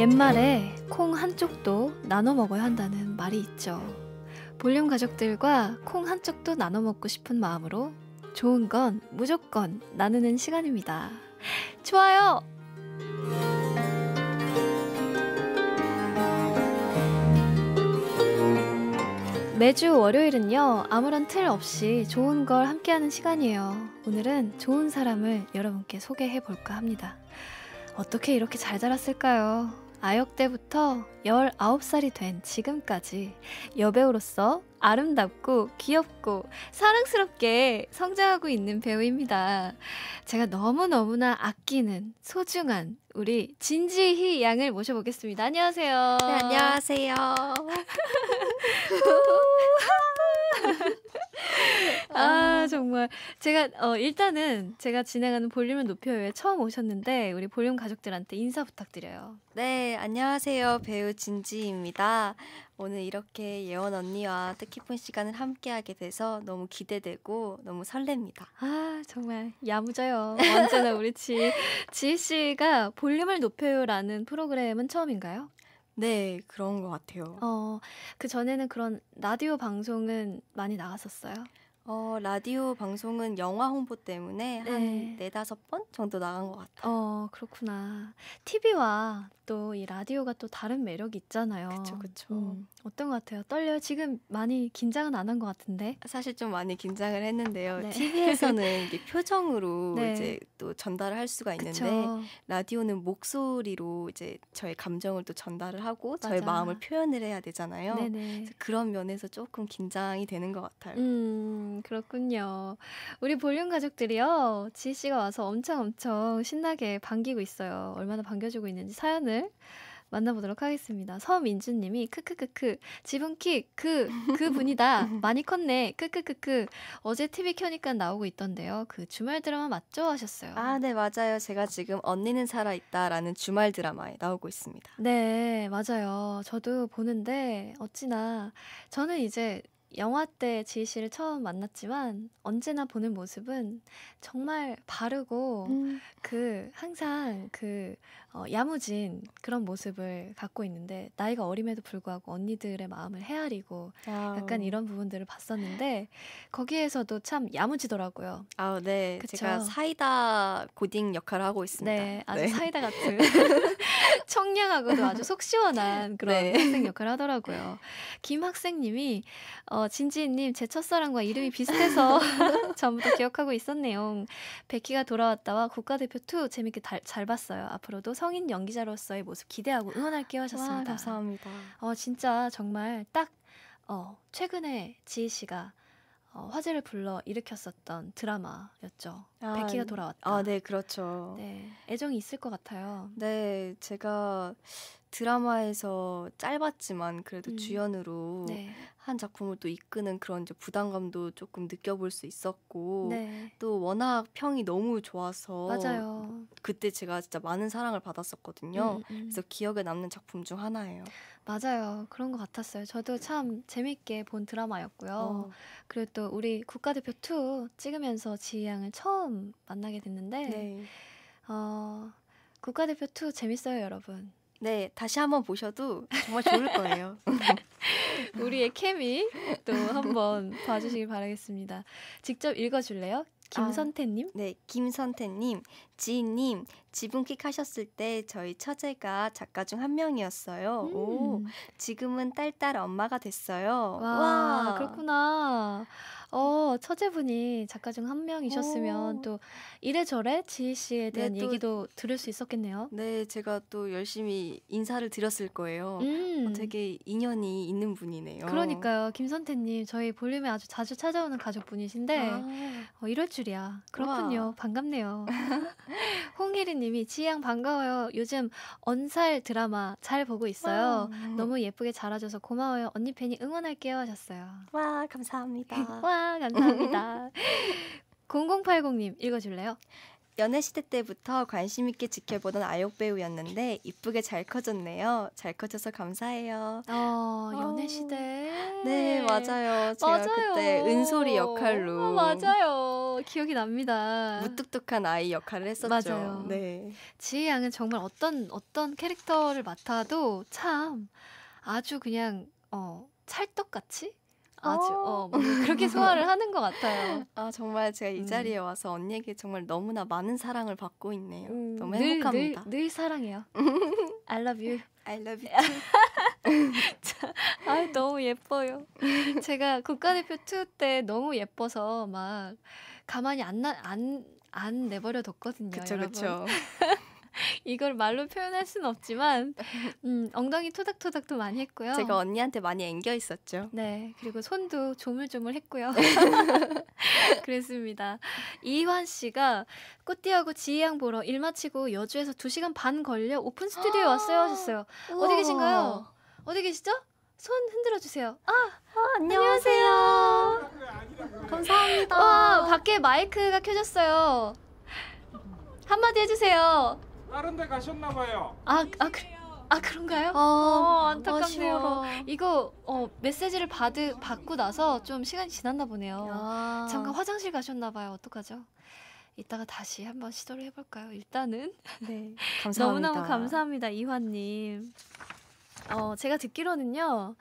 옛말에 콩 한쪽도 나눠 먹어야 한다는 말이 있죠. 볼륨 가족들과 콩 한쪽도 나눠 먹고 싶은 마음으로 좋은 건 무조건 나누는 시간입니다. 좋아요! 매주 월요일은요, 아무런 틀 없이 좋은 걸 함께하는 시간이에요. 오늘은 좋은 사람을 여러분께 소개해 볼까 합니다. 어떻게 이렇게 잘 자랐을까요? 아역 때부터 19살이 된 지금까지 여배우로서 아름답고 귀엽고 사랑스럽게 성장하고 있는 배우입니다. 제가 너무너무나 아끼는 소중한 우리 진지희 양을 모셔보겠습니다. 안녕하세요. 네, 안녕하세요. 아, 정말. 제가, 어, 일단은 제가 진행하는 볼륨을 높여요에 처음 오셨는데, 우리 볼륨 가족들한테 인사 부탁드려요. 네, 안녕하세요. 배우 진지입니다. 오늘 이렇게 예원 언니와 뜻깊은 시간을 함께하게 돼서 너무 기대되고 너무 설렙니다. 아 정말 야무져요. 언제나 우리 지 지희 씨가 볼륨을 높여요라는 프로그램은 처음인가요? 네, 그런 것 같아요. 어, 그 전에는 그런 라디오 방송은 많이 나갔었어요? 어, 라디오 방송은 영화 홍보 때문에 네. 한 네다섯 번 정도 나간 것 같아요. 어, 그렇구나. TV와 또 이 라디오가 또 다른 매력이 있잖아요. 그쵸, 그쵸. 음, 어떤 것 같아요? 떨려요? 지금 많이 긴장은 안 한 것 같은데? 사실 좀 많이 긴장을 했는데요. 네. TV에서는 이게 표정으로 네. 이제 또 전달을 할 수가 있는데, 그쵸. 라디오는 목소리로 이제 저의 감정을 또 전달을 하고, 맞아. 저의 마음을 표현을 해야 되잖아요. 그런 면에서 조금 긴장이 되는 것 같아요. 음. 그렇군요. 우리 볼륨 가족들이요. 지희 씨가 와서 엄청 엄청 신나게 반기고 있어요. 얼마나 반겨주고 있는지 사연을 만나보도록 하겠습니다. 서민주님이 크크크크 지붕키그그 분이다 많이 컸네 크크크크 어제 TV 켜니까 나오고 있던데요. 그 주말 드라마 맞죠 하셨어요. 아 네 맞아요. 제가 지금 언니는 살아 있다라는 주말 드라마에 나오고 있습니다. 네 맞아요. 저도 보는데 어찌나 저는 이제 영화 때 지희 씨를 처음 만났지만 언제나 보는 모습은 정말 바르고 음. 그 항상 그 어, 야무진 그런 모습을 갖고 있는데 나이가 어림에도 불구하고 언니들의 마음을 헤아리고 아우. 약간 이런 부분들을 봤었는데 거기에서도 참 야무지더라고요. 아, 네. 그쵸? 제가 사이다 고딩 역할을 하고 있습니다. 네, 아주 네. 사이다 같은 청량하고도 아주 속 시원한 그런 네. 학생 역할을 하더라고요. 김 학생님이 어, 진지님 제 첫사랑과 이름이 비슷해서 전부터 기억하고 있었네요. 백희가 돌아왔다와 국가대표 2 재밌게 달, 잘 봤어요. 앞으로도 성인 연기자로서의 모습 기대하고 응원할게요 하셨습니다. 와, 감사합니다. 어, 진짜 정말 딱 어, 최근에 지희 씨가 어, 화제를 불러 일으켰었던 드라마였죠. 아, 백희가 음. 돌아왔다. 아, 네, 그렇죠. 네, 애정이 있을 것 같아요. 네, 제가 드라마에서 짧았지만 그래도 음. 주연으로 네. 한 작품을 또 이끄는 그런 이제 부담감도 조금 느껴볼 수 있었고 네. 또 워낙 평이 너무 좋아서 맞아요. 그때 제가 진짜 많은 사랑을 받았었거든요. 음, 음. 그래서 기억에 남는 작품 중 하나예요. 맞아요. 그런 것 같았어요. 저도 참 재밌게 본 드라마였고요. 어. 그리고 또 우리 국가대표 2 찍으면서 지희 양을 처음 만나게 됐는데, 네. 어, 국가대표 2 재밌어요, 여러분. 네, 다시 한번 보셔도 정말 좋을 거예요. 우리의 케미 또 한번 봐주시길 바라겠습니다. 직접 읽어줄래요? 김선태님? 아, 네, 김선태님, 지인님, 지분킥하셨을 때 저희 처제가 작가 중 한 명이었어요. 음. 오, 지금은 딸딸 엄마가 됐어요. 와, 와. 그렇구나. 어, 처제분이 작가 중 한 명이셨으면 오. 어. 또 이래저래 지희 씨에 네, 대한 네, 또, 얘기도 들을 수 있었겠네요. 네, 제가 또 열심히 인사를 드렸을 거예요. 어, 음. 어, 되게 인연이 있는 분이네요. 그러니까요. 김선태님, 저희 볼륨에 아주 자주 찾아오는 가족분이신데, 아. 어, 이럴 줄이야. 그렇군요. 와. 반갑네요. 홍혜리님이 지양 희 반가워요. 요즘 언살 드라마 잘 보고 있어요. 와. 너무 예쁘게 자라셔서 고마워요. 언니 팬이 응원할게요 하셨어요. 와, 감사합니다. 와. 감사합니다. 감사합니다. 0080님 읽어줄래요? 연애 시대 때부터 관심 있게 지켜보던 아역 배우였는데 이쁘게 잘 커졌네요. 잘 커져서 감사해요. 어, 아. 연애 시대. 네 맞아요. 제가 맞아요. 그때 은솔이 역할로. 어, 맞아요. 기억이 납니다. 무뚝뚝한 아이 역할을 했었죠. 맞아요. 네. 지희 양은 정말 어떤 어떤 캐릭터를 맡아도 참 아주 그냥 어 찰떡같이 아주 어, 뭐 그렇게 소화를 하는 것 같아요. 아 정말 제가 이 음. 자리에 와서 언니에게 정말 너무나 많은 사랑을 받고 있네요. 음, 너무 행복합니다. 늘, 늘 사랑해요. I love you. I love you. 아 너무 예뻐요. 제가 국가대표 투 때 너무 예뻐서 막 가만히 안안안 내버려 뒀거든요. 그쵸, 여 이걸 말로 표현할 수는 없지만 음, 엉덩이 토닥토닥도 많이 했고요. 제가 언니한테 많이 앵겨 있었죠. 네, 그리고 손도 조물조물 했고요. 그랬습니다. 이희환 씨가 꽃띠하고 지희양 보러 일 마치고 여주에서 2시간 반 걸려 오픈 스튜디오에 아, 왔어요 하셨어요. 어디 계신가요? 어디 계시죠? 손 흔들어 주세요. 아, 아 안녕하세요. 안녕하세요. 감사합니다. 와, 밖에 마이크가 켜졌어요. 한마디 해주세요. 다른 데 가셨나 봐요. 아, 아, 그, 아 그런가요? 어, 어 안타깝네요. 어, 이거 어, 메시지를 받으, 받고 나서 좀 시간이 지났나 보네요. 야. 잠깐 화장실 가셨나 봐요. 어떡하죠? 이따가 다시 한번 시도를 해볼까요? 일단은 네, 감사합니다. 너무너무 감사합니다, 이환님. 어, 제가 듣기로는요.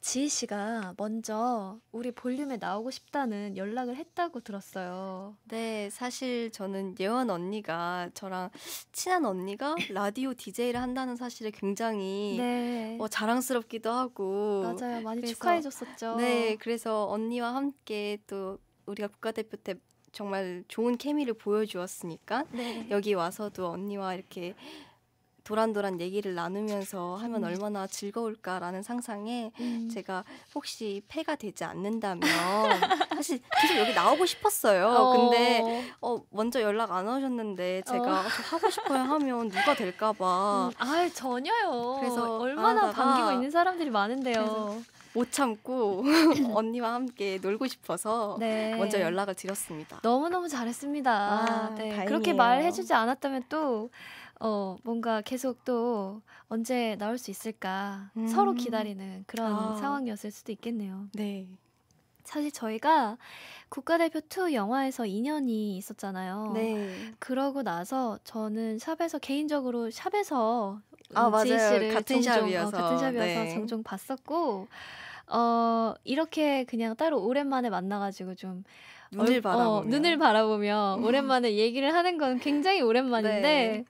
지희 씨가 먼저 우리 볼륨에 나오고 싶다는 연락을 했다고 들었어요. 네, 사실 저는 예원 언니가 저랑 친한 언니가 라디오 디제를 한다는 사실에 굉장히 네. 뭐 자랑스럽기도 하고 맞아요, 많이 그래서, 축하해줬었죠. 네, 그래서 언니와 함께 또 우리가 국가대표 때 정말 좋은 케미를 보여주었으니까 네. 여기 와서도 언니와 이렇게 도란도란 얘기를 나누면서 하면 음. 얼마나 즐거울까라는 상상에 음. 제가 혹시 폐가 되지 않는다면 사실 계속 여기 나오고 싶었어요. 어. 근데 어, 먼저 연락 안 오셨는데 어. 제가 어. 하고 싶어요 하면 누가 될까봐. 음. 아 전혀요. 그래서 얼마나 반기고 있는 사람들이 많은데요. 못 참고 언니와 함께 놀고 싶어서 네. 먼저 연락을 드렸습니다. 너무너무 잘했습니다. 아, 네. 그렇게 말해주지 않았다면 또 어, 뭔가 계속 또 언제 나올 수 있을까 음. 서로 기다리는 그런 아. 상황이었을 수도 있겠네요. 네. 사실 저희가 국가대표 2 영화에서 인연이 있었잖아요. 네. 그러고 나서 저는 샵에서 개인적으로 샵에서 아 맞아요. 같은 종종, 어, 샵이어서 어, 같은 샵이어서 네. 종종 봤었고 어, 이렇게 그냥 따로 오랜만에 만나가지고 좀 눈을 바라보며 어, 눈을 바라보며 음. 오랜만에 얘기를 하는 건 굉장히 오랜만인데 네.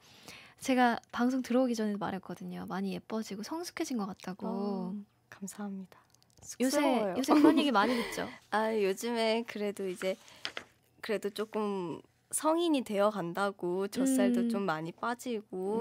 제가 방송 들어오기 전에 말했거든요. 많이 예뻐지고 성숙해진 것 같다고. 어, 감사합니다. 쑥스러워요. 요새 요새 그런 얘기 많이 듣죠. 아 요즘에 그래도 이제 그래도 조금 성인이 되어 간다고 젖살도 음. 좀 많이 빠지고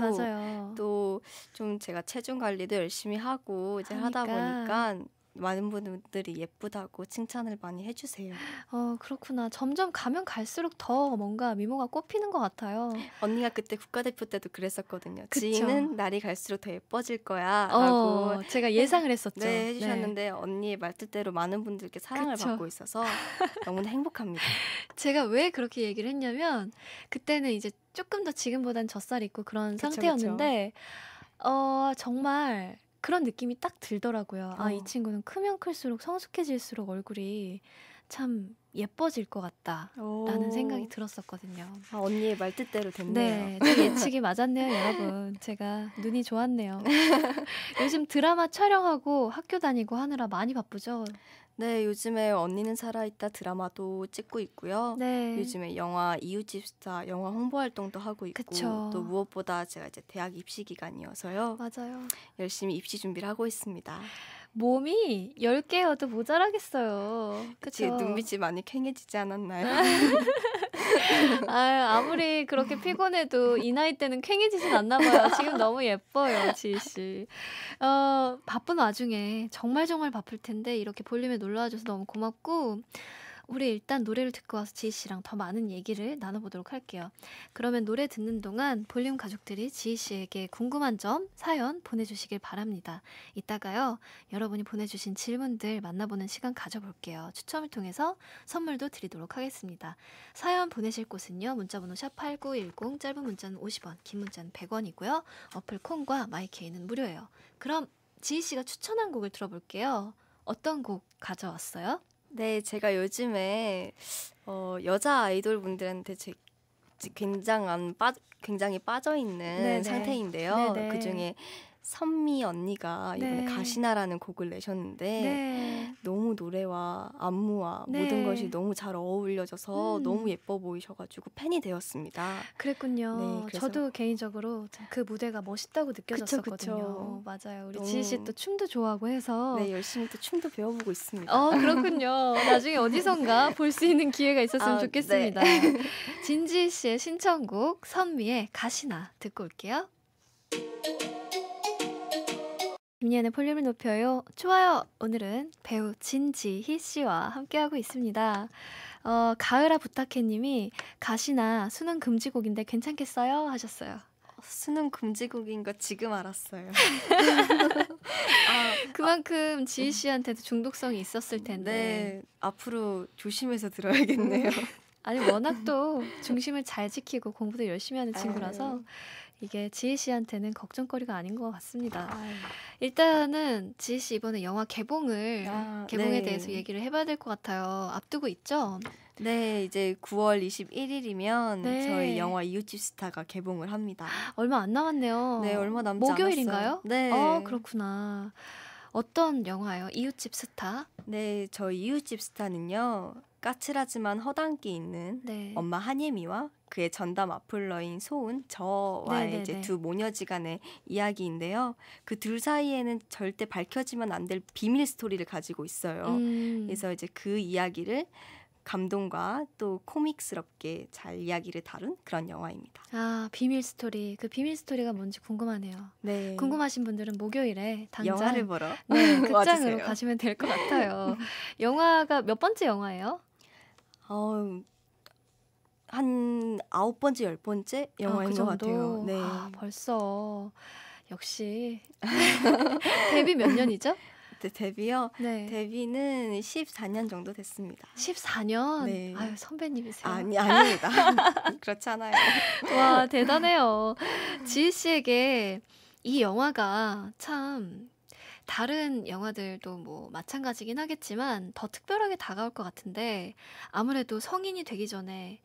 또 좀 제가 체중 관리도 열심히 하고 이제 하니까. 하다 그러니까. 보니까 많은 분들이 예쁘다고 칭찬을 많이 해주세요. 어 그렇구나. 점점 가면 갈수록 더 뭔가 미모가 꼽히는 것 같아요. 언니가 그때 국가대표 때도 그랬었거든요. 그쵸? 지인은 날이 갈수록 더 예뻐질 거야라고 어, 제가 예상을 했었죠. 네, 네. 해주셨는데 네. 언니의 말뜻대로 많은 분들께 사랑을 그쵸? 받고 있어서 너무나 행복합니다. 제가 왜 그렇게 얘기를 했냐면 그때는 이제 조금 더 지금보단 젖살 있고 그런 그쵸, 상태였는데 어 정말 그런 느낌이 딱 들더라고요. 아, 이 어. 친구는 크면 클수록 성숙해질수록 얼굴이 참 예뻐질 것 같다라는 생각이 들었었거든요. 아, 언니의 말 뜻대로 됐네요. 네, 제 예측이 맞았네요, 여러분. 제가 눈이 좋았네요. 요즘 드라마 촬영하고 학교 다니고 하느라 많이 바쁘죠. 네, 요즘에 언니는 살아있다 드라마도 찍고 있고요. 네. 요즘에 영화 이웃집스타 영화 홍보 활동도 하고 있고 그쵸. 또 무엇보다 제가 이제 대학 입시 기간이어서요. 맞아요. 열심히 입시 준비를 하고 있습니다. 몸이 10개여도 모자라겠어요. 그치, 눈빛이 많이 캥해지지 않았나요? 아유, 아무리 그렇게 피곤해도 이 나이 때는 캥해지진 않나 봐요. 지금 너무 예뻐요, 지희씨. 어, 바쁜 와중에 정말 정말 바쁠 텐데 이렇게 볼륨에 놀러와줘서 너무 고맙고, 우리 일단 노래를 듣고 와서 지희 씨랑 더 많은 얘기를 나눠보도록 할게요. 그러면 노래 듣는 동안 볼륨 가족들이 지희 씨에게 궁금한 점, 사연 보내주시길 바랍니다. 이따가요, 여러분이 보내주신 질문들 만나보는 시간 가져볼게요. 추첨을 통해서 선물도 드리도록 하겠습니다. 사연 보내실 곳은요, 문자번호 샵8910, 짧은 문자는 50원, 긴 문자는 100원이고요. 어플 콩과 마이케이는 무료예요. 그럼 지희 씨가 추천한 곡을 들어볼게요. 어떤 곡 가져왔어요? 네, 제가 요즘에 어, 여자 아이돌 분들한테 제, 굉장히 안 빠, 굉장히 빠져 있는 네, 네. 상태인데요. 네네. 네. 그중에 선미 언니가 이번에 네. 가시나라는 곡을 내셨는데 네. 너무 노래와 안무와 네. 모든 것이 너무 잘 어울려져서 음. 너무 예뻐 보이셔가지고 팬이 되었습니다. 그랬군요. 네, 저도 개인적으로 그 무대가 멋있다고 느껴졌었거든요. 그쵸, 그쵸. 맞아요. 우리 지희 씨또 춤도 좋아하고 해서 네 열심히 또 춤도 배워보고 있습니다. 어 그렇군요. 나중에 어디선가 볼 수 있는 기회가 있었으면 아, 네. 좋겠습니다. 진지 씨의 신청곡 선미의 가시나 듣고 올게요. 김예은의 볼륨을 높여요. 좋아요. 오늘은 배우 진지희 씨와 함께하고 있습니다. 어, 가을아 부탁해님이 가시나 수능 금지곡인데 괜찮겠어요? 하셨어요. 어, 수능 금지곡인 거 지금 알았어요. 아, 아, 그만큼 아, 지희 씨한테도 중독성이 있었을 텐데 네, 앞으로 조심해서 들어야겠네요. 아니 워낙 또 중심을 잘 지키고 공부도 열심히 하는 친구라서 에이. 이게 지희 씨한테는 걱정거리가 아닌 것 같습니다. 아유. 일단은 지희 씨 이번에 영화 개봉을 아, 개봉에 네. 대해서 얘기를 해봐야 될 것 같아요. 앞두고 있죠? 네, 이제 9월 21일이면 네. 저희 영화 이웃집 스타가 개봉을 합니다. 얼마 안 남았네요. 네, 얼마 남지 목요일인가요? 않았어요. 네. 어, 그렇구나. 어떤 영화요 이웃집 스타? 네, 저희 이웃집 스타는요. 까칠하지만 허당기 있는 네. 엄마 한예미와 그의 전담 아플러인 소은 저와의 네네네. 네, 이제 네. 두 모녀지간의 이야기인데요. 그 둘 사이에는 절대 밝혀지면 안 될 비밀 스토리를 가지고 있어요. 음. 그래서 이제 그 이야기를 감동과 또 코믹스럽게 잘 이야기를 다룬 그런 영화입니다. 아 비밀 스토리 그 비밀 스토리가 뭔지 궁금하네요. 네. 궁금하신 분들은 목요일에 당장 영화를 보러 네, 극장으로 가시면 될 것 같아요. 영화가 몇 번째 영화예요? 어, 한 아홉 번째 열 번째 영화인 아, 그것 같아요. 네. 아, 벌써 역시 데뷔 몇 년이죠? 네, 데뷔요? 네. 데뷔는 14년 정도 됐습니다. 14년? 네. 아유, 선배님이세요. 아니, 아닙니다. 그렇잖아요 와, 대단해요. 지희 씨에게 이 영화가 참 다른 영화들도 뭐 마찬가지긴 하겠지만 더 특별하게 다가올 것 같은데 아무래도 성인이 되기 전에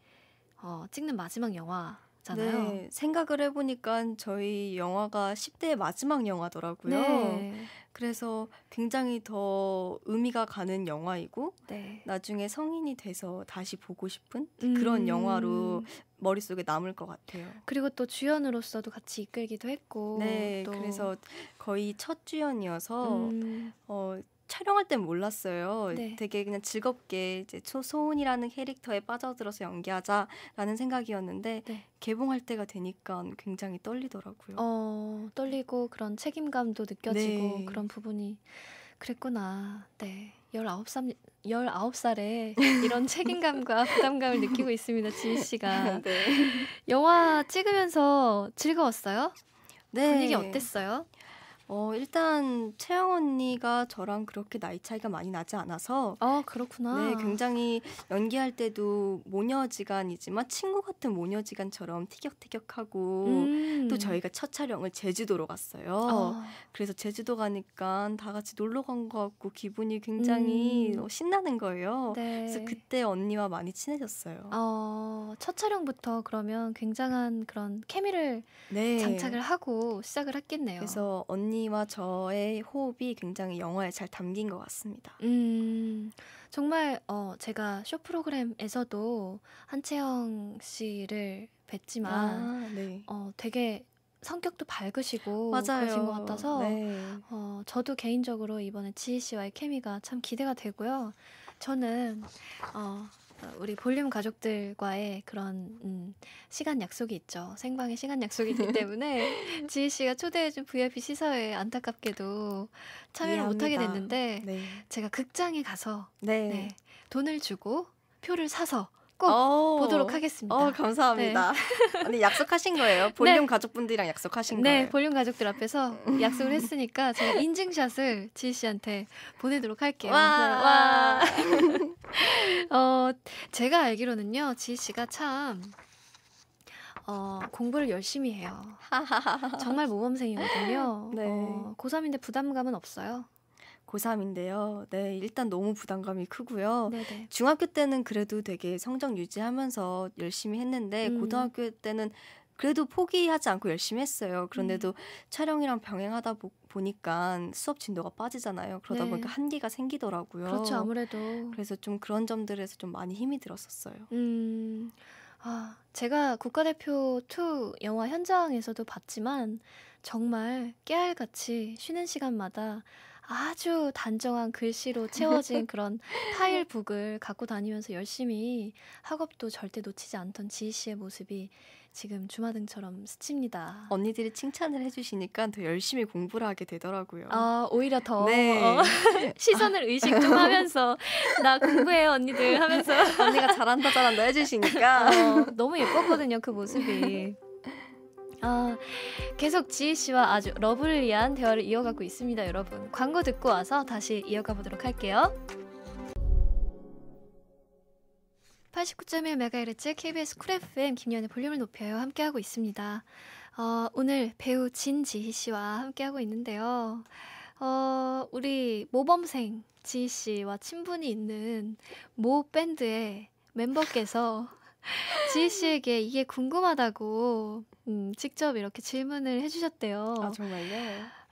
어, 찍는 마지막 영화잖아요. 네, 생각을 해보니까 저희 영화가 10대의 마지막 영화더라고요. 네. 그래서 굉장히 더 의미가 가는 영화이고 네. 나중에 성인이 돼서 다시 보고 싶은 음. 그런 영화로 머릿속에 남을 것 같아요. 그리고 또 주연으로서도 같이 이끌기도 했고 네, 또. 그래서 거의 첫 주연이어서 음. 어, 촬영할 땐 몰랐어요. 네. 되게 그냥 즐겁게 이제 초소은이라는 캐릭터에 빠져들어서 연기하자라는 생각이었는데 네. 개봉할 때가 되니까 굉장히 떨리더라고요. 어, 떨리고 그런 책임감도 느껴지고 네. 그런 부분이 그랬구나. 네. 19살, 19살에 이런 책임감과 부담감을 느끼고 있습니다, 지희 씨가. 네. 영화 찍으면서 즐거웠어요? 네. 분위기 어땠어요? 어, 일단 채영 언니가 저랑 그렇게 나이 차이가 많이 나지 않아서 아, 그렇구나. 네, 굉장히 연기할 때도 모녀지간이지만 친구 같은 모녀지간처럼 티격태격하고 음. 또 저희가 첫 촬영을 제주도로 갔어요. 아. 그래서 제주도 가니까 다 같이 놀러 간 것 같고 기분이 굉장히 음. 어, 신나는 거예요. 네. 그래서 그때 언니와 많이 친해졌어요. 어, 첫 촬영부터 그러면 굉장한 그런 케미를 네. 장착을 하고 시작을 했겠네요. 그래서 언니 언니와 저의 호흡이 굉장히 영화에 잘 담긴 것 같습니다. 음, 정말 어, 제가 쇼 프로그램에서도 한채영 씨를 뵀지만 아, 네. 어, 되게 성격도 밝으시고 맞아요. 그러신 것 같아서 네. 어, 저도 개인적으로 이번에 지희 씨와의 케미가 참 기대가 되고요. 저는 어, 어, 우리 볼륨 가족들과의 그런 음, 시간 약속이 있죠. 생방의 시간 약속이 있기 때문에 지희 씨가 초대해준 VIP 시사회 안타깝게도 참여를 못하게 됐는데 네. 제가 극장에 가서 네. 네, 돈을 주고 표를 사서 꼭 오, 어. 보도록 하겠습니다. 오, 어, 감사합니다. 네. 언니 약속하신 거예요? 네. 볼륨 네. 가족분들이랑 약속하신 네, 거예요? 네, 볼륨 가족들 앞에서 약속을 했으니까 제가 인증샷을 지희 씨한테 보내도록 할게요. 와, 네, 와. 어, 제가 알기로는요, 지희 씨가 참, 어, 공부를 열심히 해요. 정말 모범생이거든요. 네. 어, 고3인데 부담감은 없어요. 고3인데요. 네, 일단 너무 부담감이 크고요. 네네. 중학교 때는 그래도 되게 성적 유지하면서 열심히 했는데, 음. 고등학교 때는 그래도 포기하지 않고 열심히 했어요. 그런데도 음. 촬영이랑 병행하다 보, 니까 수업 진도가 빠지잖아요. 그러다 네. 보니까 한계가 생기더라고요. 그렇죠, 아무래도. 그래서 좀 그런 점들에서 좀 많이 힘이 들었었어요. 음. 아, 제가 국가대표 2 영화 현장에서도 봤지만 정말 깨알같이 쉬는 시간마다 아주 단정한 글씨로 채워진 그런 파일북을 갖고 다니면서 열심히 학업도 절대 놓치지 않던 지희 씨의 모습이 지금 주마등처럼 스칩니다. 언니들이 칭찬을 해주시니까 더 열심히 공부를 하게 되더라고요. 아 오히려 더 네. 어, 시선을 의식 좀 하면서 나 공부해 언니들 하면서 언니가 잘한다 잘한다 해주시니까 어, 너무 예뻤거든요 그 모습이. 아, 계속 지희 씨와 아주 러블리한 대화를 이어가고 있습니다, 여러분. 광고 듣고 와서 다시 이어가 보도록 할게요. 89.1MHz KBS 쿨 FM 김연의 볼륨을 높여요. 함께하고 있습니다. 어, 오늘 배우 진지희 씨와 함께하고 있는데요. 어, 우리 모범생 지희 씨와 친분이 있는 모 밴드의 멤버께서 지희 씨에게 이게 궁금하다고 음, 직접 이렇게 질문을 해주셨대요. 아, 정말요?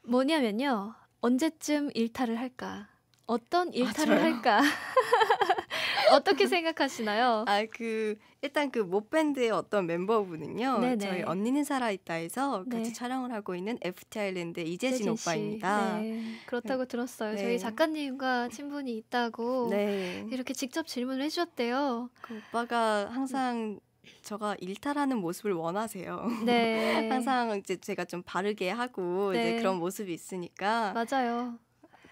뭐냐면요. 언제쯤 일탈을 할까? 어떤 아, 일탈을 아, 할까? 어떻게 생각하시나요? 아, 그 일단 그 모밴드의 어떤 멤버분은요. 네네. 저희 언니는 살아있다에서 같이 네. 촬영을 하고 있는 FT 아일랜드의 이재진, 오빠입니다. 네. 그렇다고 네. 들었어요. 저희 네. 작가님과 친분이 있다고 네. 이렇게 직접 질문을 해주셨대요. 그 오빠가 항상 저가 일탈하는 모습을 원하세요. 네. 항상 이제 제가 좀 바르게 하고 네. 이제 그런 모습이 있으니까 맞아요.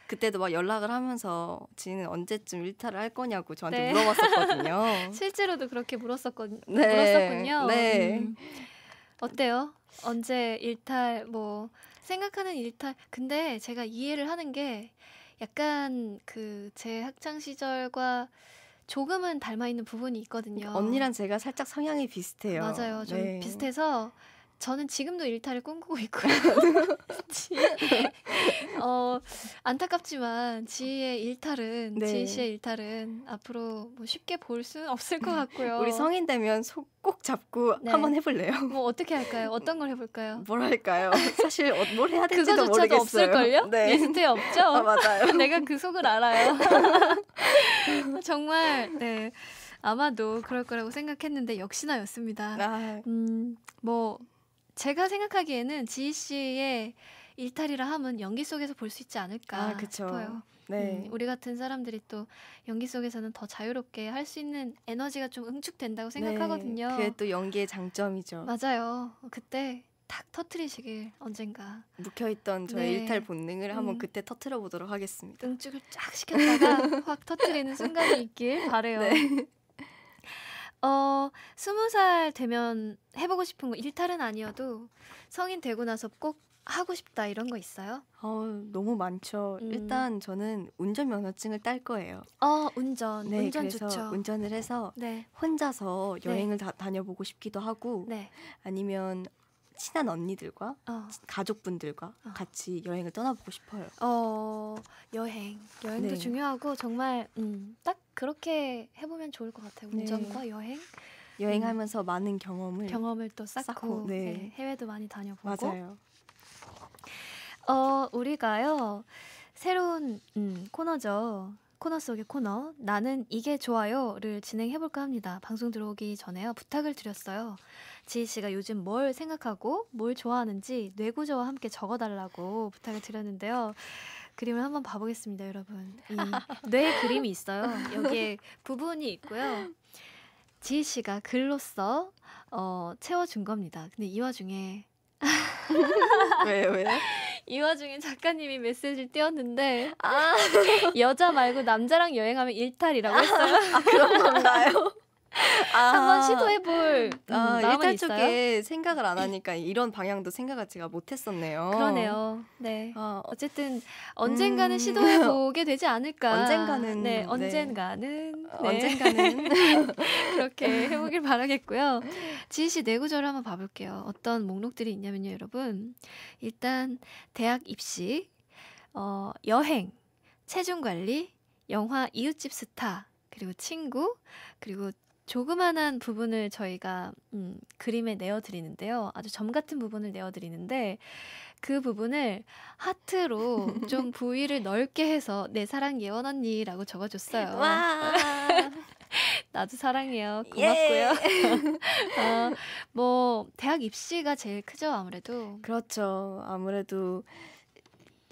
그때도 막 연락을 하면서 지는 언제쯤 일탈을 할 거냐고 저한테 네. 물어봤었거든요. 실제로도 그렇게 물었었거든 네. 물었었군요. 네. 음. 어때요? 언제 일탈 뭐 생각하는 일탈. 근데 제가 이해를 하는 게 약간 그제 학창 시절과 조금은 닮아 있는 부분이 있거든요. 언니랑 제가 살짝 성향이 비슷해요. 맞아요. 좀 네. 비슷해서 저는 지금도 일탈을 꿈꾸고 있고요. 어, 안타깝지만 지희의 일탈은 네. 지희 씨의 일탈은 앞으로 뭐 쉽게 볼 수는 없을 것 네. 같고요. 우리 성인 되면 속 꼭 잡고 네. 한번 해볼래요. 뭐 어떻게 할까요? 어떤 걸 해볼까요? 뭘 할까요? 사실 어, 뭘 해야 될지도 모르겠어요. 없을걸요? 네. 리스트에 없죠. 아, 맞아요. 내가 그 속을 알아요. 정말 네. 아마도 그럴 거라고 생각했는데 역시나였습니다. 아. 음, 뭐 제가 생각하기에는 지희 씨의 일탈이라 함은 연기 속에서 볼 수 있지 않을까 아, 싶어요. 네. 음, 우리 같은 사람들이 또 연기 속에서는 더 자유롭게 할 수 있는 에너지가 좀 응축된다고 네, 생각하거든요. 네. 그게 또 연기의 장점이죠. 맞아요. 그때 탁 터트리시길 언젠가 묵혀있던 저의 네. 일탈 본능을 한번 음. 그때 터트려 보도록 하겠습니다. 응축을 쫙 시켰다가 확 터트리는 순간이 있길 네. 바래요. 네. 어, 스무 살 되면 해보고 싶은 거 일탈은 아니어도 성인 되고 나서 꼭 하고 싶다 이런 거 있어요? 어, 너무 많죠. 음. 일단 저는 운전면허증을 딸 거예요. 어, 운전. 네, 운전 그래서 좋죠. 운전을 해서 네. 혼자서 네. 여행을 네. 다, 다녀보고 싶기도 하고 네. 아니면 친한 언니들과 어. 가족분들과 어. 같이 여행을 떠나보고 싶어요. 어, 여행. 여행도 네. 중요하고 정말 음, 딱 그렇게 해보면 좋을 것 같아요. 네. 운전과 네. 여행. 여행하면서 음. 많은 경험을 경험을 또 쌓고, 쌓고 네. 네, 해외도 많이 다녀보고 맞아요. 어 우리가요 새로운 음, 코너죠. 코너 속의 코너 나는 이게 좋아요를 진행해 볼까 합니다. 방송 들어오기 전에요 부탁을 드렸어요. 지희 씨가 요즘 뭘 생각하고 뭘 좋아하는지 뇌구조와 함께 적어달라고 부탁을 드렸는데요. 그림을 한번 봐보겠습니다, 여러분. 이 뇌 그림이 있어요. 여기에 부분이 있고요. 지희 씨가 글로써 어, 채워준 겁니다. 근데 이 와중에 왜 왜? 이 와중에 작가님이 메시지를 띄웠는데 아. 여자 말고 남자랑 여행하면 일탈이라고 했어요. 아, 그런 건가요? 아, 한번 시도해볼 음, 아, 일단 쪽에 생각을 안 하니까 이런 방향도 생각을 제가 못했었네요. 그러네요. 네. 아, 어쨌든 언젠가는 음. 시도해보게 되지 않을까. 언젠가는. 네, 언젠가는. 네. 네. 언젠가는. 어, 네. 그렇게 해보길 바라겠고요. 지희 씨내구절 네 한번 봐볼게요. 어떤 목록들이 있냐면요, 여러분. 일단 대학 입시, 어, 여행, 체중 관리, 영화 이웃집 스타. 그리고 친구, 그리고 조그만한 부분을 저희가 음, 그림에 내어드리는데요. 아주 점 같은 부분을 내어드리는데 그 부분을 하트로 좀 부위를 넓게 해서 내 사랑 예원 언니라고 적어줬어요. 와. 나도 사랑해요. 고맙고요. 예. 어, 뭐 대학 입시가 제일 크죠 아무래도. 그렇죠. 아무래도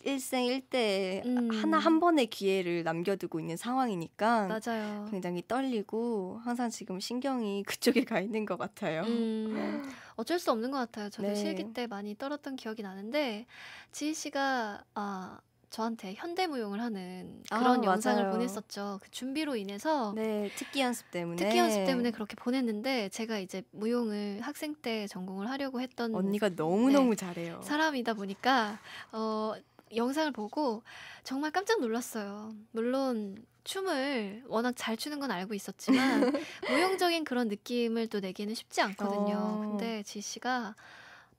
일생 일대 음. 하나 한 번의 기회를 남겨두고 있는 상황이니까 맞아요. 굉장히 떨리고 항상 지금 신경이 그쪽에 가 있는 것 같아요. 음. 어쩔 수 없는 것 같아요. 저도 네. 실기 때 많이 떨었던 기억이 나는데 지희 씨가 아 저한테 현대무용을 하는 그런 아, 영상을 보냈었죠. 그 준비로 인해서 네, 특기 연습 때문에 특기 연습 때문에 그렇게 보냈는데 제가 이제 무용을 학생 때 전공을 하려고 했던 언니가 너무 너무 네, 잘해요. 사람이다 보니까 어 영상을 보고 정말 깜짝 놀랐어요. 물론 춤을 워낙 잘 추는 건 알고 있었지만 모형적인 그런 느낌을 또 내기는 쉽지 않거든요. 어. 근데 지 씨가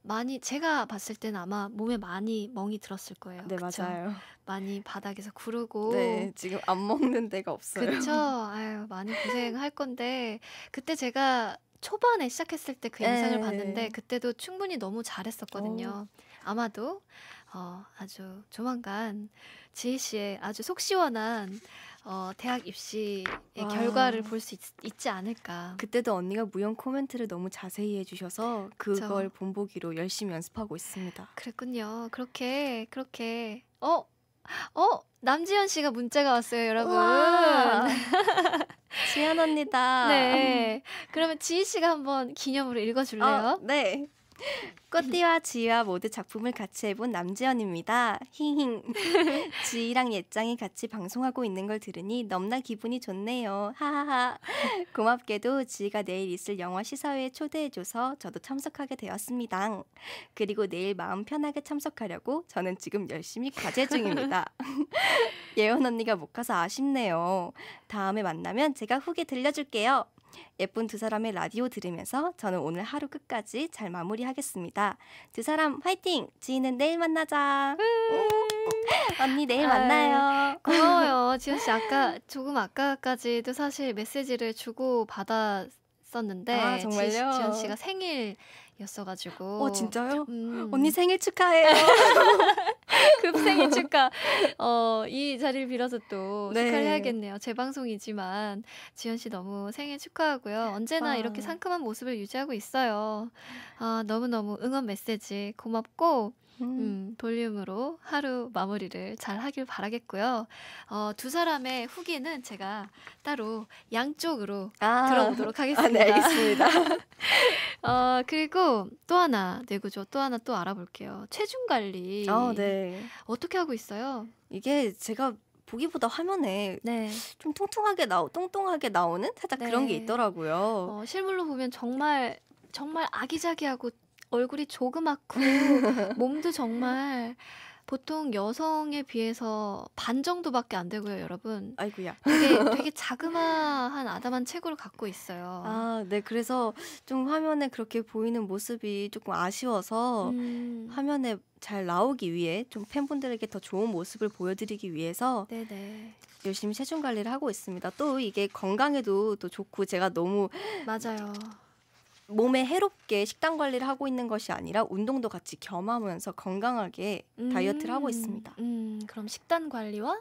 많이 제가 봤을 땐 아마 몸에 많이 멍이 들었을 거예요. 네 그쵸? 맞아요. 많이 바닥에서 구르고 네 지금 안 먹는 데가 없어요. 그렇죠. 아유 많이 고생할 건데 그때 제가 초반에 시작했을 때그 네. 영상을 봤는데 그때도 충분히 너무 잘했었거든요. 오. 어. 아마도 어, 아주 조만간 지희 씨의 아주 속 시원한 어, 대학 입시의 와. 결과를 볼 수 있지 않을까. 그때도 언니가 무용 코멘트를 너무 자세히 해주셔서 그걸 그 본보기로 열심히 연습하고 있습니다. 그랬군요. 그렇게 그렇게 어 어, 남지현 씨가 문자가 왔어요, 여러분. 지현 언니다. 네. 그러면 지희 씨가 한번 기념으로 읽어줄래요? 어, 네. 꽃띠와 지희와 모두 작품을 같이 해본 남지연입니다. 힝힝. 지희랑 예짱이 같이 방송하고 있는 걸 들으니 넘나 기분이 좋네요. 하하하. 고맙게도 지희가 내일 있을 영화 시사회에 초대해줘서 저도 참석하게 되었습니다. 그리고 내일 마음 편하게 참석하려고 저는 지금 열심히 과제 중입니다. 예원 언니가 못 가서 아쉽네요. 다음에 만나면 제가 후기 들려줄게요. 예쁜 두 사람의 라디오 들으면서 저는 오늘 하루 끝까지 잘 마무리하겠습니다. 두 사람 화이팅! 지인은 내일 만나자. 음. 어? 언니 내일 만나요. 고마워요. 지은 씨 아까 조금 아까까지도 사실 메시지를 주고 받았었는데 아, 정말요? 지은 씨가 생일 였어가지고. 어 진짜요? 음. 언니 생일 축하해요. 급 생일 축하. 어이 자리를 빌어서 또 네. 축하 해야겠네요. 재 방송이지만 지현 씨 너무 생일 축하하고요. 언제나 아. 이렇게 상큼한 모습을 유지하고 있어요. 아 너무 너무 응원 메시지 고맙고 음, 볼륨으로 음, 하루 마무리를 잘 하길 바라겠고요. 어, 두 사람의 후기는 제가 따로 양쪽으로 아, 들어보도록 하겠습니다. 아, 네, 알겠습니다. 어, 그리고 또 하나 내구조 네, 또 하나 또 알아볼게요. 체중 관리. 어, 네. 어떻게 하고 있어요? 이게 제가 보기보다 화면에 네. 좀 통통하게 나오, 뚱뚱하게 나오는 살짝 네. 그런 게 네. 있더라고요. 어, 실물로 보면 정말 정말 아기자기하고 얼굴이 조그맣고 몸도 정말 보통 여성에 비해서 반 정도밖에 안 되고요, 여러분. 아이고야. 되게 되게 자그마한 아담한 체구를 갖고 있어요. 아, 네. 그래서 좀 화면에 그렇게 보이는 모습이 조금 아쉬워서 음. 화면에 잘 나오기 위해 좀 팬분들에게 더 좋은 모습을 보여드리기 위해서 네네. 열심히 체중 관리를 하고 있습니다. 또 이게 건강에도 또 좋고 제가 너무 맞아요. 몸에 해롭게 식단 관리를 하고 있는 것이 아니라 운동도 같이 겸하면서 건강하게 음, 다이어트를 하고 음, 있습니다. 음, 그럼 식단 관리와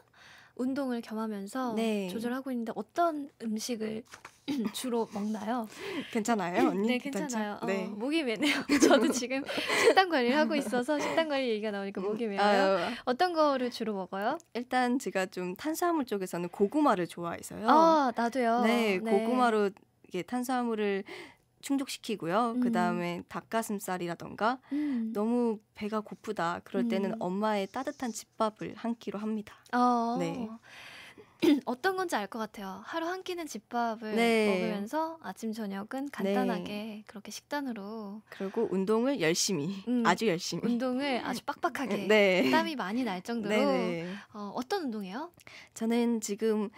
운동을 겸하면서 네. 조절하고 있는데 어떤 음식을 주로 먹나요? 괜찮아요, 언니? 네, 괜찮아요. 어, 네. 목이 메네요. 저도 지금 식단 관리를 하고 있어서 식단 관리 얘기가 나오니까 목이 음, 메어요. 어떤 거를 주로 먹어요? 일단 제가 좀 탄수화물 쪽에서는 고구마를 좋아해서요. 아, 나도요. 네, 네. 고구마로 이게 탄수화물을 충족시키고요. 음. 그다음에 닭가슴살이라던가 음. 너무 배가 고프다. 그럴 음. 때는 엄마의 따뜻한 집밥을 한 끼로 합니다. 어. 네. 어떤 건지 알 것 같아요. 하루 한 끼는 집밥을 네. 먹으면서 아침 저녁은 간단하게 네. 그렇게 식단으로 그리고 운동을 열심히 음, 아주 열심히 운동을 아주 빡빡하게 네. 땀이 많이 날 정도로 네, 네. 어, 어떤 운동이에요? 저는 지금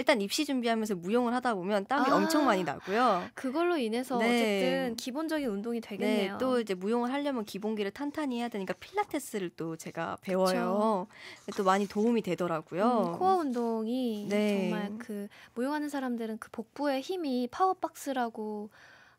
일단 입시 준비하면서 무용을 하다 보면 땀이 아, 엄청 많이 나고요. 그걸로 인해서 네. 어쨌든 기본적인 운동이 되겠네요. 네, 또 이제 무용을 하려면 기본기를 탄탄히 해야 되니까 필라테스를 또 제가 배워요. 그쵸. 네, 또 많이 도움이 되더라고요. 음, 코어 운동이 네. 정말 그 무용하는 사람들은 그 복부의 힘이 파워박스라고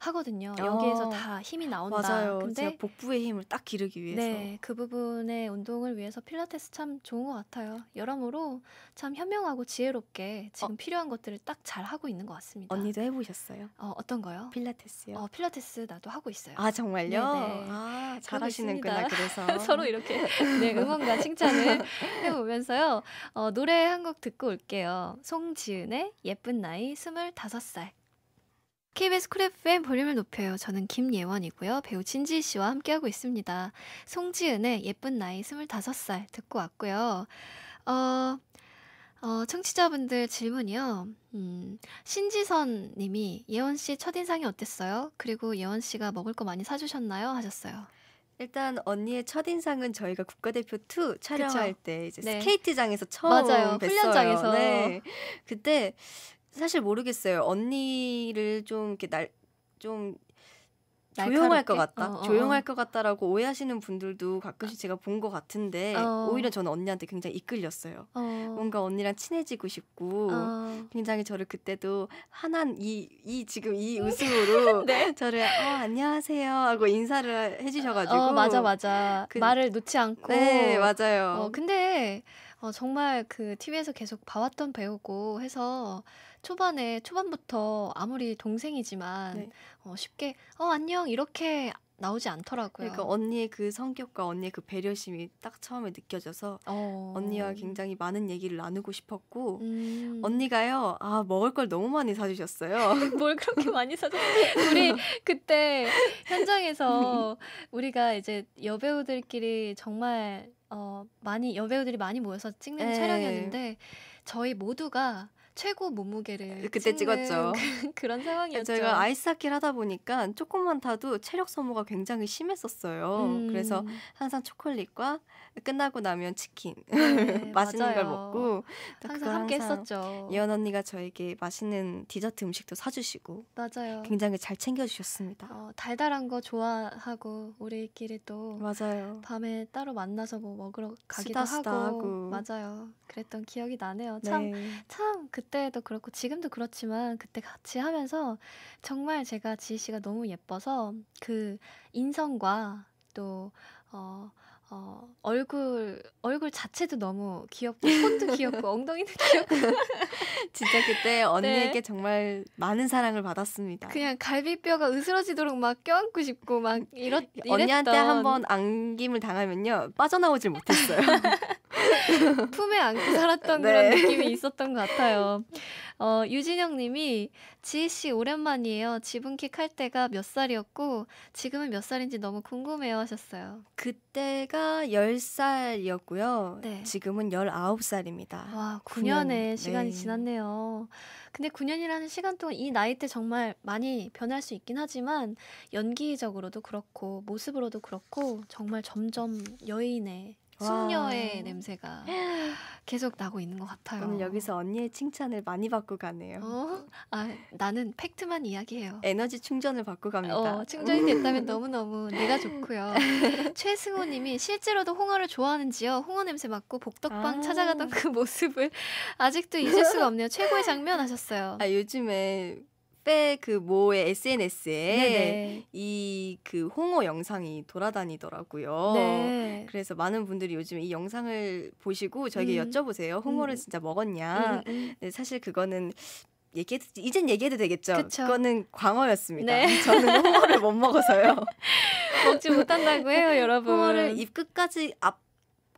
하거든요. 아, 여기에서 어, 다 힘이 나온다. 맞아요. 근데 복부의 힘을 딱 기르기 위해서. 네, 그 부분의 운동을 위해서 필라테스 참 좋은 것 같아요. 여러모로 참 현명하고 지혜롭게 지금 어. 필요한 것들을 딱 잘 하고 있는 것 같습니다. 언니도 해보셨어요? 어, 어떤 거요? 필라테스요. 어, 필라테스 나도 하고 있어요. 아 정말요? 네네. 네. 아 잘하시는구나. 그래서 서로 이렇게 네, 응원과 칭찬을 해보면서요. 어, 노래 한 곡 듣고 올게요. 송지은의 예쁜 나이 스물 살. KBS 쿨 FM 볼륨을 높여요. 저는 김예원이고요. 배우 진지희 씨와 함께하고 있습니다. 송지은의 예쁜 나이 25살 듣고 왔고요. 어, 어, 청취자분들 질문이요. 음, 신지선 님이 예원 씨 첫인상이 어땠어요? 그리고 예원 씨가 먹을 거 많이 사주셨나요? 하셨어요. 일단 언니의 첫 인상은 저희가 국가대표 2 촬영할 그쵸? 때 이제 네. 스케이트장에서 처음 맞아요. 뵀어요. 훈련장에서 네. 그때 사실 모르겠어요. 언니를 좀 이렇게 날 좀 조용할 것 같다. 어어. 어, 어. 조용할 것 같다라고 오해하시는 분들도 가끔씩 제가 본 것 같은데 어. 오히려 저는 언니한테 굉장히 이끌렸어요. 어. 뭔가 언니랑 친해지고 싶고 어. 굉장히 저를 그때도 환한 이, 이 지금 이 웃음으로 네. 저를 어, 안녕하세요 하고 인사를 해주셔가지고 어, 맞아 맞아 그, 말을 놓지 않고 네 맞아요. 근데 어, 정말 그 TV에서 계속 봐왔던 배우고 해서 초반에 초반부터 아무리 동생이지만 네. 어, 쉽게 어 안녕 이렇게 나오지 않더라고요. 그러니까 언니의 그 성격과 언니의 그 배려심이 딱 처음에 느껴져서 어... 언니와 굉장히 많은 얘기를 나누고 싶었고 음... 언니가요 아 먹을 걸 너무 많이 사주셨어요. 뭘 그렇게 많이 사줬어요? 우리 그때 현장에서 우리가 이제 여배우들끼리 정말 어, 많이 여배우들이 많이 모여서 찍는 에이. 네. 촬영이었는데 저희 모두가 최고 몸무게를 그때 찍었죠. 그, 그런 상황이었죠. 제가 아이스하키를 하다 보니까 조금만 타도 체력 소모가 굉장히 심했었어요. 음. 그래서 항상 초콜릿과 끝나고 나면 치킨 네, 맛있는 맞아요. 걸 먹고 항상 함께 항상 했었죠. 예언 언니가 저에게 맛있는 디저트 음식도 사주시고 맞아요. 굉장히 잘 챙겨주셨습니다. 어, 달달한 거 좋아하고 우리끼리 또 맞아요. 밤에 따로 만나서 뭐 먹으러 가기도 하고. 하고, 맞아요. 그랬던 기억이 나네요. 참참그 네. 그때도 그렇고 지금도 그렇지만 그때 같이 하면서 정말 제가 지희 씨가 너무 예뻐서 그 인성과 또 어, 어, 얼굴 얼굴 자체도 너무 귀엽고 손도 귀엽고 엉덩이도 귀엽고 진짜 그때 네. 언니에게 네. 정말 많은 사랑을 받았습니다. 그냥 갈비뼈가 으스러지도록 막 껴안고 싶고 막 이렇 이랬던. 언니한테 한번 안김을 당하면요 빠져나오질 못했어요. 품에 안고 살았던 네. 그런 느낌이 있었던 것 같아요. 어, 유진영 님이 지희씨 오랜만이에요. 지분킥 할 때가 몇 살이었고 지금은 몇 살인지 너무 궁금해요 하셨어요. 그때가 10살이었고요. 네. 지금은 19살입니다. 와, 9년, 9년 시간이 네. 지났네요. 근데 9년이라는 시간 동안 이 나이 때 정말 많이 변할 수 있긴 하지만 연기적으로도 그렇고 모습으로도 그렇고 정말 점점 여인의 숙녀의 냄새가 계속 나고 있는 것 같아요. 오늘 여기서 언니의 칭찬을 많이 받고 가네요. 어? 아, 나는 팩트만 이야기해요. 에너지 충전을 받고 갑니다. 어, 충전이 됐다면 너무너무 내가 좋고요. 최승호 님이 실제로도 홍어를 좋아하는지요. 홍어 냄새 맡고 복덕방 아. 찾아가던 그 모습을 아직도 잊을 수가 없네요. 최고의 장면 하셨어요. 아, 요즘에 택배 그 모의 SNS에 이 그 홍어 영상이 돌아다니더라고요. 네. 그래서 많은 분들이 요즘 이 영상을 보시고 저에게 음. 여쭤보세요. 홍어를 음. 진짜 먹었냐? 음, 음. 네, 사실 그거는 얘기해도 이젠 얘기해도 되겠죠. 그쵸. 그거는 광어였습니다. 네. 저는 홍어를 못 먹어서요. 먹지 못한다고 해요, 여러분. 홍어를 입 끝까지 앞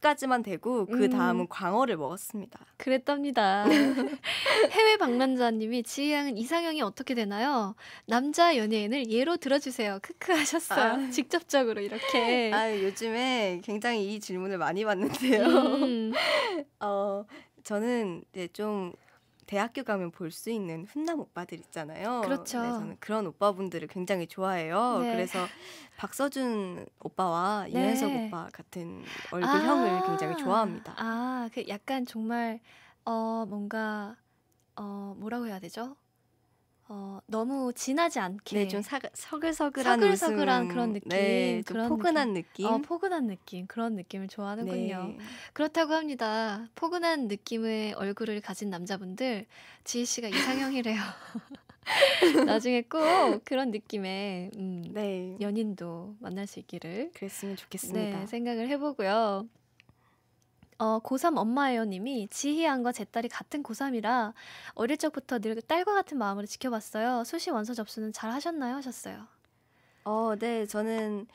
닭까지만 되고 그 음. 다음은 음. 광어를 먹었습니다. 그랬답니다. 해외 방문자님이 지희양은 이상형이 어떻게 되나요? 남자 연예인을 예로 들어주세요. 크크 하셨어요. 아. 직접적으로 이렇게. 아 요즘에 굉장히 이 질문을 많이 받는데요. 음. 어 저는 이제 좀 대학교 가면 볼 수 있는 훈남 오빠들 있잖아요. 그렇죠. 네, 저는 그런 오빠분들을 굉장히 좋아해요. 네. 그래서 박서준 오빠와 네. 이현석 오빠 같은 얼굴형을 아~ 굉장히 좋아합니다. 아, 그 약간 정말 어 뭔가 어 뭐라고 해야 되죠? 어, 너무 진하지 않게 네, 좀 사, 서글서글한 서글서글한 웃음. 그런 네, 느낌, 네, 그런 포근한 느낌, 느낌? 어, 포근한 느낌 그런 느낌을 좋아하는군요. 네. 그렇다고 합니다. 포근한 느낌의 얼굴을 가진 남자분들 지희 씨가 이상형이래요. 나중에 꼭 그런 느낌의 음, 네. 연인도 만날 수 있기를 그랬으면 좋겠습니다. 네, 생각을 해보고요. 어, 고3 엄마예요 님이 지희양과 제 딸이 같은 고3이라 어릴 적부터 늘 딸과 같은 마음으로 지켜봤어요. 수시 원서 접수는 잘 하셨나요? 하셨어요. 어, 네. 저는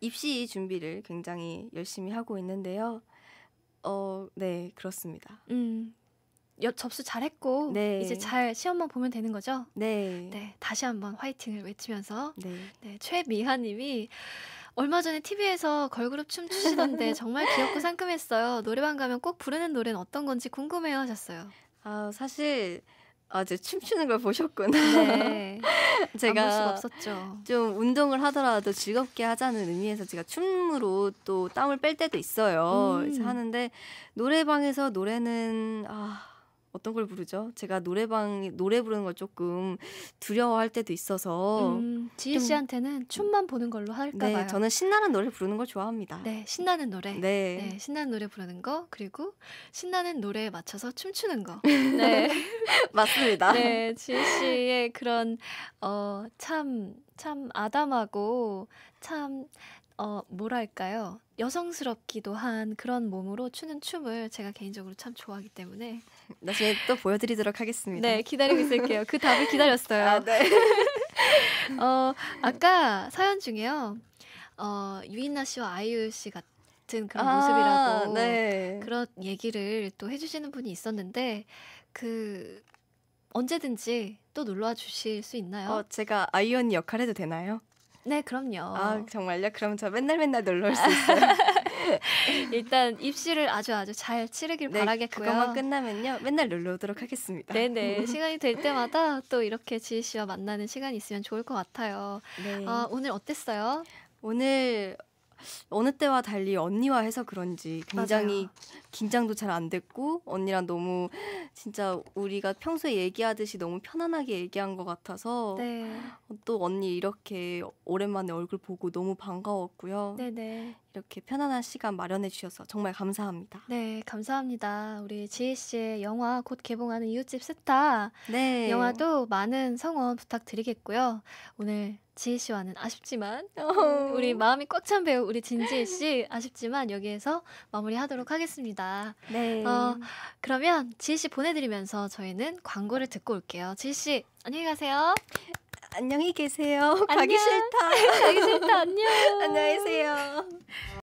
입시 준비를 굉장히 열심히 하고 있는데요. 어, 네. 그렇습니다. 음. 여, 접수 잘했고 네. 이제 잘 시험만 보면 되는 거죠? 네. 네. 다시 한번 화이팅을 외치면서 네. 네 최미하님이 얼마 전에 TV에서 걸그룹 춤 추시던데 정말 귀엽고 상큼했어요. 노래방 가면 꼭 부르는 노래는 어떤 건지 궁금해요 하셨어요. 아, 사실 아제 춤추는 걸 보셨구나. 네. 제가 수가 없었죠. 좀 운동을 하더라도 즐겁게 하자는 의미에서 제가 춤으로 또 땀을 뺄 때도 있어요. 음. 하는데 노래방에서 노래는 아 어떤 걸 부르죠? 제가 노래방 노래 부르는 걸 조금 두려워할 때도 있어서 음, 지혜 씨한테는 춤만 보는 걸로 할까 네, 봐요. 저는 신나는 노래 부르는 걸 좋아합니다. 네, 신나는 노래. 네. 네 신나는 노래 부르는 거 그리고 신나는 노래에 맞춰서 춤추는 거. 네, 네. 맞습니다. 네, 지혜 씨의 그런 어참 참 아담하고 참 어, 뭐랄까요. 여성스럽기도 한 그런 몸으로 추는 춤을 제가 개인적으로 참 좋아하기 때문에 나중에 또 보여드리도록 하겠습니다. 네, 기다리고 있을게요. 그 답을 기다렸어요. 아, 네. 어, 아까 사연 중에요. 어, 유인나 씨와 아이유 씨 같은 그런 아, 모습이라고 네. 그런 얘기를 또 해주시는 분이 있었는데 그 언제든지 또 놀러와 주실 수 있나요? 어, 제가 아이언 역할 해도 되나요? 네, 그럼요. 아, 정말요? 그럼 저 맨날 맨날 놀러 올 수 있어요. 일단 입시를 아주 아주 잘 치르길 네, 바라겠고요. 그것만 끝나면요. 맨날 놀러 오도록 하겠습니다. 네네. 네. 시간이 될 때마다 또 이렇게 지희 씨와 만나는 시간이 있으면 좋을 것 같아요. 네. 아, 오늘 어땠어요? 오늘 어느 때와 달리 언니와 해서 그런지 굉장히 맞아요. 긴장도 잘 안 됐고 언니랑 너무 진짜 우리가 평소에 얘기하듯이 너무 편안하게 얘기한 것 같아서 네. 또 언니 이렇게 오랜만에 얼굴 보고 너무 반가웠고요. 네네. 이렇게 편안한 시간 마련해 주셔서 정말 감사합니다. 네, 감사합니다. 우리 지혜 씨의 영화 곧 개봉하는 이웃집 스타 네. 영화도 많은 성원 부탁드리겠고요. 오늘 지혜 씨와는 아쉽지만 어. 우리 마음이 꽉 찬 배우 우리 진지혜 씨 아쉽지만 여기에서 마무리하도록 하겠습니다. 네. 어, 그러면 지혜 씨 보내드리면서 저희는 광고를 듣고 올게요. 지혜 씨 안녕히 가세요. 안녕히 계세요. 안녕. 가기 싫다. 가기 싫다. 안녕. 안녕히 계세요.